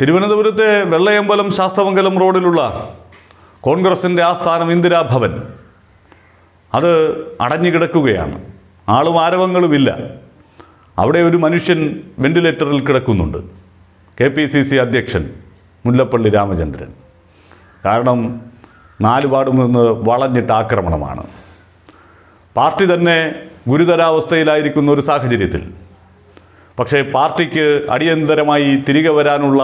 തിരുവനന്തപുരത്തെ വെള്ളയമ്പലം ശാസ്തമംഗലം റോഡിലുള്ള കോൺഗ്രസിൻ്റെ ആസ്ഥാനം ഇന്ദിരാഭവൻ അത് അടഞ്ഞു കിടക്കുകയാണ് ആളും ആരവങ്ങളുമില്ല അവിടെ ഒരു മനുഷ്യൻ വെന്റിലേറ്ററിൽ കിടക്കുന്നുണ്ട് കെ പി സി സി അധ്യക്ഷൻ മുല്ലപ്പള്ളി രാമചന്ദ്രൻ കാരണം നാലുപാടും നിന്ന് വളഞ്ഞിട്ട് ആക്രമണമാണ് പാർട്ടി തന്നെ ഗുരുതരാവസ്ഥയിലായിരിക്കുന്ന ഒരു സാഹചര്യത്തിൽ പക്ഷേ പാർട്ടിക്ക് അടിയന്തരമായി തിരികെ വരാനുള്ള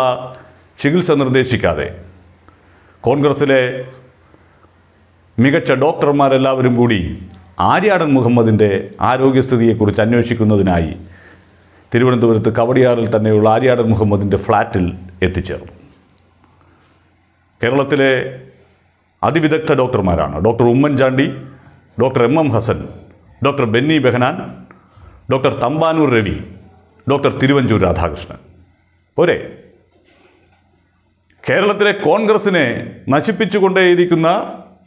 ചികിത്സ നിർദ്ദേശിക്കാതെ കോൺഗ്രസ്സിലെ മികച്ച ഡോക്ടർമാരെല്ലാവരും കൂടി ആര്യാടൻ മുഹമ്മദിൻ്റെ ആരോഗ്യസ്ഥിതിയെക്കുറിച്ച് അന്വേഷിക്കുന്നതിനായി തിരുവനന്തപുരത്ത് കവടിയാറിൽ തന്നെയുള്ള ആര്യാടൻ മുഹമ്മദിൻ്റെ ഫ്ലാറ്റിൽ എത്തിച്ചേർന്നു കേരളത്തിലെ അതിവിദഗ്ധ ഡോക്ടർമാരാണ് doctor Oommen Chandy doctor M M Hasan doctor Benny Behanan doctor Thampanoor Ravi doctor Thiruvanchoor Radhakrishnan പോരെ കേരളത്തിലെ കോൺഗ്രസിനെ നശിപ്പിച്ചുകൊണ്ടേയിരിക്കുന്ന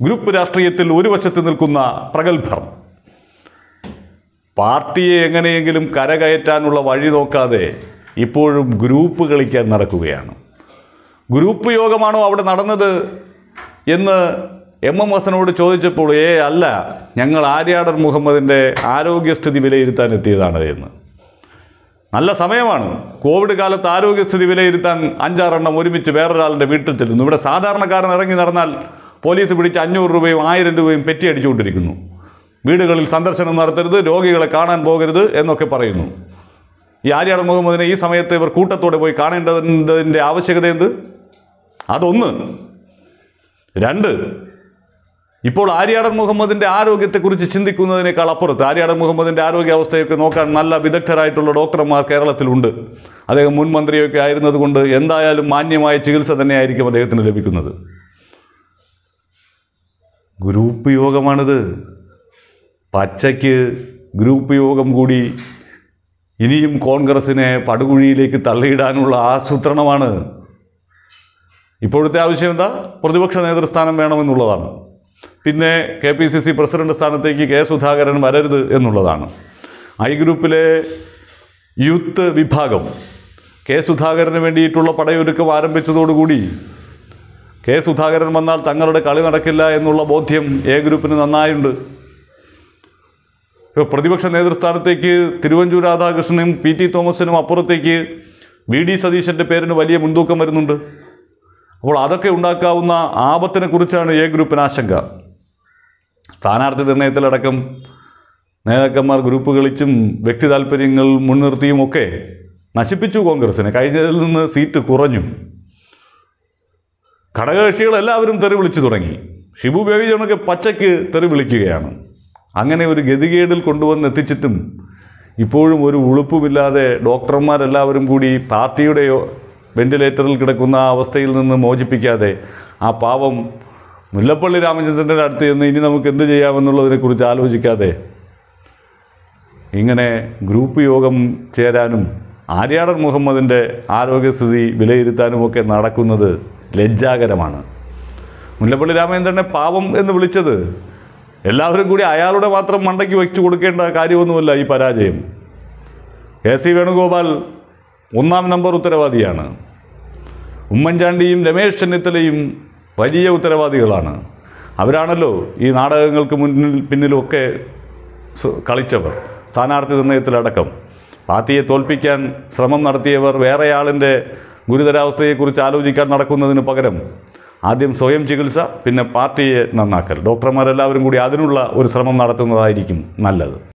ഗ്രൂപ്പ് രാഷ്ട്രീയത്തിൽ ഒരു വശത്ത് നിൽക്കുന്ന പ്രഗത്ഭർ പാർട്ടിയെ എങ്ങനെയെങ്കിലും കരകയറ്റാനുള്ള വഴി നോക്കാതെ ഇപ്പോഴും ഗ്രൂപ്പ് കളിക്കാൻ നടക്കുകയാണ് ഗ്രൂപ്പ് യോഗമാണോ അവിടെ നടന്നത് എന്ന് എം എം ഹസനോട് ചോദിച്ചപ്പോൾ ഏ അല്ല ഞങ്ങൾ ആര്യാടൻ മുഹമ്മദിൻ്റെ ആരോഗ്യസ്ഥിതി വിലയിരുത്താൻ എത്തിയതാണ് എന്ന് നല്ല സമയമാണ് കോവിഡ് കാലത്ത് ആരോഗ്യസ്ഥിതി വിലയിരുത്താൻ അഞ്ചാറെണ്ണം ഒരുമിച്ച് വേറൊരാളുടെ വീട്ടിൽ ചെല്ലുന്നു ഇവിടെ സാധാരണക്കാരൻ ഇറങ്ങി നടന്നാൽ പോലീസ് പിടിച്ച് അഞ്ഞൂറ് രൂപയും ആയിരം രൂപയും പെറ്റി അടിച്ചുകൊണ്ടിരിക്കുന്നു വീടുകളിൽ സന്ദർശനം നടത്തരുത് രോഗികളെ കാണാൻ പോകരുത് എന്നൊക്കെ പറയുന്നു ഈ ആര്യാട് മുഹമ്മദിനെ ഈ സമയത്ത് ഇവർ കൂട്ടത്തോടെ പോയി കാണേണ്ടതിൻ്റെ ആവശ്യകത എന്ത് അതൊന്ന് രണ്ട് ഇപ്പോൾ ആര്യാടൻ മുഹമ്മദിൻ്റെ ആരോഗ്യത്തെക്കുറിച്ച് ചിന്തിക്കുന്നതിനേക്കാൾ അപ്പുറത്ത് ആര്യാടൻ മുഹമ്മദിൻ്റെ ആരോഗ്യാവസ്ഥയൊക്കെ നോക്കാൻ നല്ല വിദഗ്ധരായിട്ടുള്ള ഡോക്ടർമാർ കേരളത്തിലുണ്ട് അദ്ദേഹം മുൻ മന്ത്രിയൊക്കെ ആയിരുന്നതുകൊണ്ട് എന്തായാലും മാന്യമായ ചികിത്സ തന്നെയായിരിക്കും അദ്ദേഹത്തിന് ലഭിക്കുന്നത് ഗ്രൂപ്പ് യോഗമാണിത് പച്ചയ്ക്ക് ഗ്രൂപ്പ് യോഗം കൂടി ഇനിയും കോൺഗ്രസിനെ പടുകുഴിയിലേക്ക് തള്ളിയിടാനുള്ള ആസൂത്രണമാണ് ഇപ്പോഴത്തെ ആവശ്യം എന്താ പ്രതിപക്ഷ നേതൃസ്ഥാനം വേണമെന്നുള്ളതാണ് പിന്നെ K P C C president സ്ഥാനത്തേക്ക് കെ സുധാകരൻ വരരുത് എന്നുള്ളതാണ് ഐ ഗ്രൂപ്പിലെ യൂത്ത് വിഭാഗം കെ സുധാകരന് വേണ്ടിയിട്ടുള്ള പടയൊരുക്കം ആരംഭിച്ചതോടുകൂടി കെ സുധാകരൻ വന്നാൽ തങ്ങളുടെ കളി നടക്കില്ല എന്നുള്ള ബോധ്യം എ ഗ്രൂപ്പിന് നന്നായുണ്ട് പ്രതിപക്ഷ നേതൃസ്ഥാനത്തേക്ക് തിരുവഞ്ചൂർ രാധാകൃഷ്ണനും പി ടി തോമസിനും അപ്പുറത്തേക്ക് വി ഡി സതീശൻ്റെ പേരിന് വലിയ മുൻതൂക്കം വരുന്നുണ്ട് അപ്പോൾ അതൊക്കെ ഉണ്ടാക്കാവുന്ന ആപത്തിനെക്കുറിച്ചാണ് എ ഗ്രൂപ്പിന് ആശങ്ക സ്ഥാനാർത്ഥി നിർണയത്തിലടക്കം നേതാക്കന്മാർ ഗ്രൂപ്പ് കളിച്ചും വ്യക്തി താല്പര്യങ്ങൾ മുൻനിർത്തിയും ഒക്കെ നശിപ്പിച്ചു കോൺഗ്രസിനെ കഴിഞ്ഞതിൽ നിന്ന് സീറ്റ് കുറഞ്ഞു ഘടകകക്ഷികൾ എല്ലാവരും തെറി വിളിച്ചു തുടങ്ങി ഷിബു ബേബിജോണൊക്കെ പച്ചയ്ക്ക് തെറി വിളിക്കുകയാണ് അങ്ങനെ ഒരു ഗതികേടിൽ കൊണ്ടുവന്ന് എത്തിച്ചിട്ടും ഇപ്പോഴും ഒരു ഉളുപ്പുമില്ലാതെ ഡോക്ടർമാരെല്ലാവരും കൂടി പാർട്ടിയുടെ വെന്റിലേറ്ററിൽ കിടക്കുന്ന അവസ്ഥയിൽ നിന്ന് മോചിപ്പിക്കാതെ ആ പാവം മുല്ലപ്പള്ളി രാമചന്ദ്രൻ്റെ അടുത്ത് ചെന്ന് ഇനി നമുക്ക് എന്ത് ചെയ്യാമെന്നുള്ളതിനെക്കുറിച്ച് ആലോചിക്കാതെ ഇങ്ങനെ ഗ്രൂപ്പ് യോഗം ചേരാനും ആര്യാടൻ മുഹമ്മദിൻ്റെ ആരോഗ്യസ്ഥിതി വിലയിരുത്താനുമൊക്കെ നടക്കുന്നത് ലജ്ജാകരമാണ് മുല്ലപ്പള്ളി രാമചന്ദ്രനെ പാവം എന്ന് വിളിച്ചത് എല്ലാവരും കൂടി അയാളുടെ മാത്രം മണ്ടയ്ക്ക് വെച്ചു കൊടുക്കേണ്ട കാര്യമൊന്നുമല്ല ഈ പരാജയം കെ സി വേണുഗോപാൽ ഒന്നാം നമ്പർ ഉത്തരവാദിയാണ് ഉമ്മൻചാണ്ടിയും രമേശ് ചെന്നിത്തലയും വലിയ ഉത്തരവാദികളാണ് അവരാണല്ലോ ഈ നാടകങ്ങൾക്ക് മുന്നിൽ പിന്നിലുമൊക്കെ കളിച്ചവർ സ്ഥാനാർത്ഥി നിർണയത്തിലടക്കം പാർട്ടിയെ തോൽപ്പിക്കാൻ ശ്രമം നടത്തിയവർ വേറെയാളിൻ്റെ ഗുരുതരാവസ്ഥയെക്കുറിച്ച് ആലോചിക്കാൻ നടക്കുന്നതിന് പകരം ആദ്യം സ്വയം ചികിത്സ പിന്നെ പാർട്ടിയെ നന്നാക്കൽ ഡോക്ടർമാരെല്ലാവരും കൂടി അതിനുള്ള ഒരു ശ്രമം നടത്തുന്നതായിരിക്കും നല്ലത്